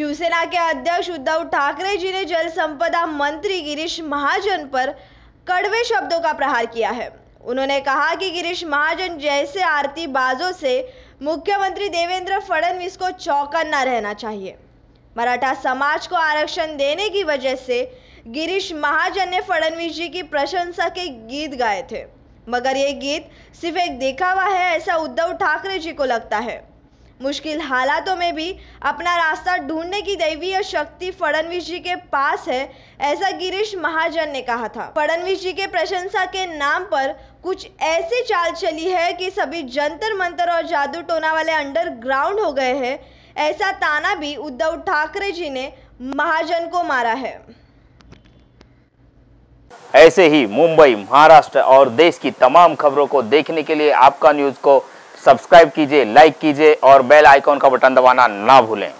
शिवसेना के अध्यक्ष उद्धव ठाकरे जी ने जल संपदा मंत्री गिरीश महाजन पर कड़वे शब्दों का प्रहार किया है उन्होंने कहा कि गिरीश महाजन जैसे आरती बाजों से मुख्यमंत्री देवेंद्र फडणवीस को चौकन्ना रहना चाहिए मराठा समाज को आरक्षण देने की वजह से गिरीश महाजन ने फडणवीस जी की प्रशंसा के गीत गाए थे मगर ये गीत सिर्फ एक दिखावा है ऐसा उद्धव ठाकरे जी को लगता है मुश्किल हालातों में भी अपना रास्ता ढूंढने की दैवीय शक्ति फडणवीस जी के पास है ऐसा गिरीश महाजन ने कहा था फडणवीस जी के प्रशंसा के नाम पर कुछ ऐसी चाल चली है कि सभी जंतर मंतर और जादू टोना वाले अंडरग्राउंड हो गए हैं ऐसा ताना भी उद्धव ठाकरे जी ने महाजन को मारा है ऐसे ही मुंबई महाराष्ट्र और देश की तमाम खबरों को देखने के लिए आपका न्यूज़ को सब्सक्राइब कीजिए लाइक कीजिए और बेल आइकॉन का बटन दबाना ना भूलें